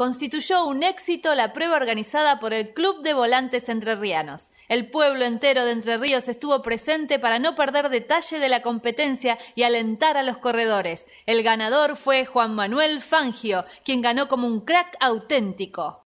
Constituyó un éxito la prueba organizada por el Club de Volantes Entrerrianos. El pueblo entero de Entre Ríos estuvo presente para no perder detalle de la competencia y alentar a los corredores. El ganador fue Juan Manuel Fangio, quien ganó como un crack auténtico.